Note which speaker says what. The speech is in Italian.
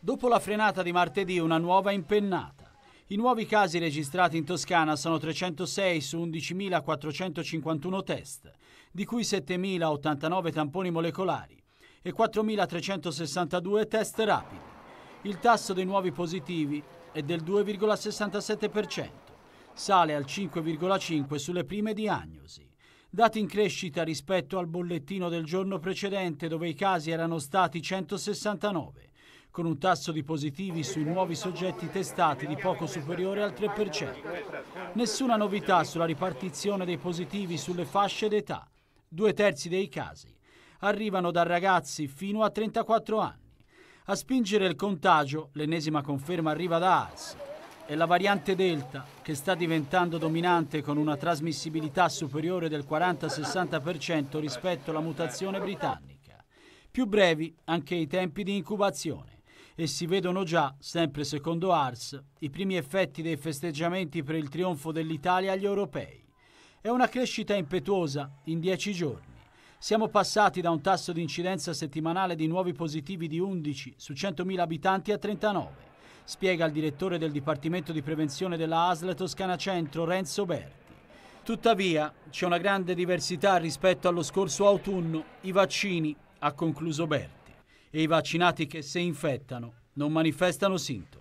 Speaker 1: Dopo la frenata di martedì una nuova impennata. I nuovi casi registrati in Toscana sono 306 su 11.451 test, di cui 7.089 tamponi molecolari e 4.362 test rapidi. Il tasso dei nuovi positivi è del 2,67%, sale al 5,5% sulle prime diagnosi. Dati in crescita rispetto al bollettino del giorno precedente dove i casi erano stati 169 con un tasso di positivi sui nuovi soggetti testati di poco superiore al 3%. Nessuna novità sulla ripartizione dei positivi sulle fasce d'età. Due terzi dei casi arrivano da ragazzi fino a 34 anni. A spingere il contagio, l'ennesima conferma arriva da Ars. È la variante Delta, che sta diventando dominante con una trasmissibilità superiore del 40-60% rispetto alla mutazione britannica. Più brevi anche i tempi di incubazione e si vedono già, sempre secondo Ars, i primi effetti dei festeggiamenti per il trionfo dell'Italia agli europei. È una crescita impetuosa in dieci giorni. Siamo passati da un tasso di incidenza settimanale di nuovi positivi di 11 su 100.000 abitanti a 39, spiega il direttore del Dipartimento di Prevenzione della ASL Toscana Centro Renzo Berti. Tuttavia c'è una grande diversità rispetto allo scorso autunno, i vaccini, ha concluso Berti e i vaccinati che se infettano non manifestano sintomi.